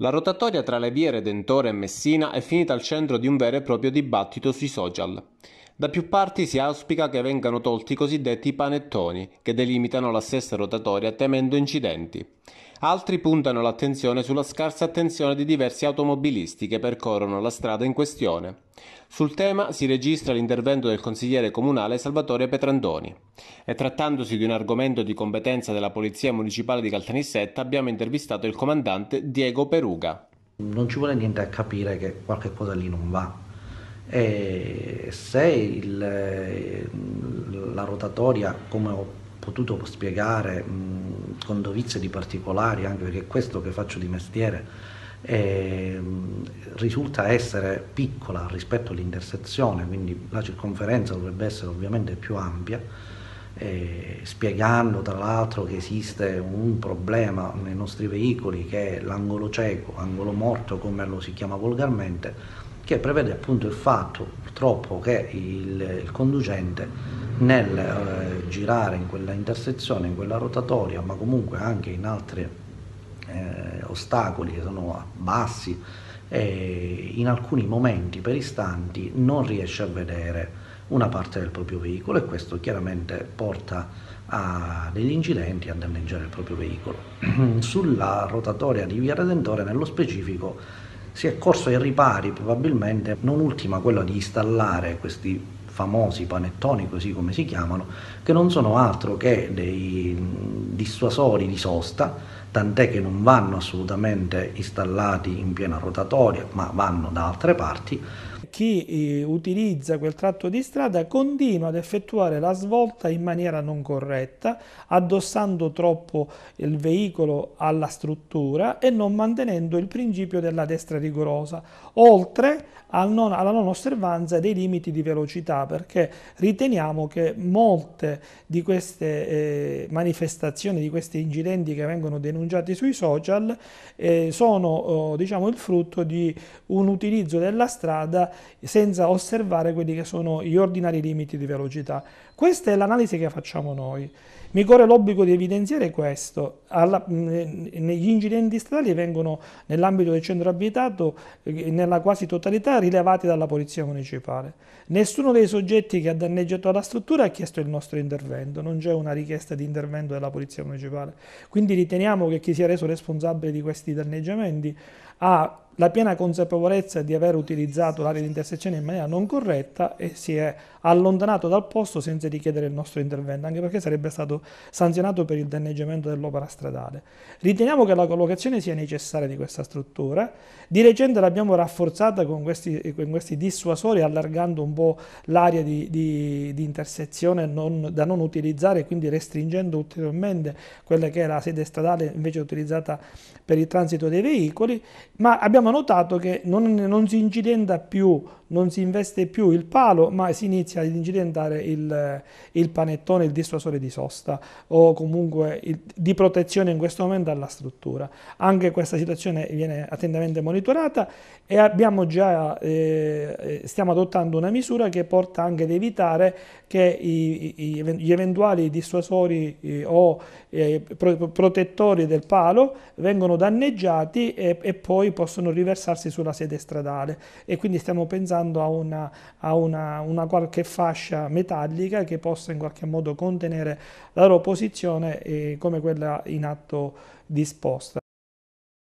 La rotatoria tra le vie Redentore e Messina è finita al centro di un vero e proprio dibattito sui social. Da più parti si auspica che vengano tolti i cosiddetti panettoni, che delimitano la stessa rotatoria temendo incidenti. Altri puntano l'attenzione sulla scarsa attenzione di diversi automobilisti che percorrono la strada in questione. Sul tema si registra l'intervento del consigliere comunale Salvatore Petrandoni. E trattandosi di un argomento di competenza della Polizia Municipale di Caltanissetta, abbiamo intervistato il comandante Diego Peruga. Non ci vuole niente a capire che qualche cosa lì non va e se il, la rotatoria, come ho potuto spiegare con dovizie di particolari, anche perché questo che faccio di mestiere, eh, risulta essere piccola rispetto all'intersezione, quindi la circonferenza dovrebbe essere ovviamente più ampia, eh, spiegando tra l'altro che esiste un problema nei nostri veicoli che è l'angolo cieco, angolo morto come lo si chiama volgarmente, che prevede appunto il fatto purtroppo che il, il conducente nel eh, girare in quella intersezione, in quella rotatoria, ma comunque anche in altri eh, ostacoli che sono bassi, e eh, in alcuni momenti per istanti non riesce a vedere una parte del proprio veicolo e questo chiaramente porta a degli incidenti a danneggiare il proprio veicolo. Sulla rotatoria di Via Redentore nello specifico si è corso ai ripari probabilmente, non ultima quella di installare questi famosi panettoni, così come si chiamano, che non sono altro che dei dissuasori di sosta, tant'è che non vanno assolutamente installati in piena rotatoria, ma vanno da altre parti, chi eh, utilizza quel tratto di strada continua ad effettuare la svolta in maniera non corretta, addossando troppo il veicolo alla struttura e non mantenendo il principio della destra rigorosa, oltre al non, alla non osservanza dei limiti di velocità, perché riteniamo che molte di queste eh, manifestazioni, di questi incidenti che vengono denunciati sui social, eh, sono eh, diciamo, il frutto di un utilizzo della strada senza osservare quelli che sono gli ordinari limiti di velocità. Questa è l'analisi che facciamo noi. Mi corre l'obbligo di evidenziare questo. Alla, negli incidenti stradali vengono nell'ambito del centro abitato, eh, nella quasi totalità, rilevati dalla Polizia Municipale. Nessuno dei soggetti che ha danneggiato la struttura ha chiesto il nostro intervento, non c'è una richiesta di intervento della Polizia Municipale. Quindi riteniamo che chi si è reso responsabile di questi danneggiamenti ha la piena consapevolezza di aver utilizzato l'area di intersezione in maniera non corretta e si è allontanato dal posto senza richiedere il nostro intervento, anche perché sarebbe stato sanzionato per il danneggiamento dell'opera stradale. Riteniamo che la collocazione sia necessaria di questa struttura, di recente l'abbiamo rafforzata con questi, con questi, dissuasori allargando un po' l'area di, di, di, intersezione non, da non utilizzare, quindi restringendo ulteriormente quella che è la sede stradale invece utilizzata per il transito dei veicoli, ma abbiamo abbiamo notato che non, non, si incidenta più, non si investe più il palo, ma si inizia ad incidentare il, il panettone, il dissuasore di sosta o comunque il, di protezione in questo momento alla struttura. Anche questa situazione viene attentamente monitorata e abbiamo già, eh, eh stiamo adottando una misura che porta anche ad evitare che i, i, gli eventuali dissuasori eh, o eh, pro, protettori del palo vengano danneggiati e, e poi possono riversarsi sulla sede stradale e quindi stiamo pensando a una, a una, una qualche fascia metallica che possa in qualche modo contenere la loro posizione eh, come quella in atto disposta.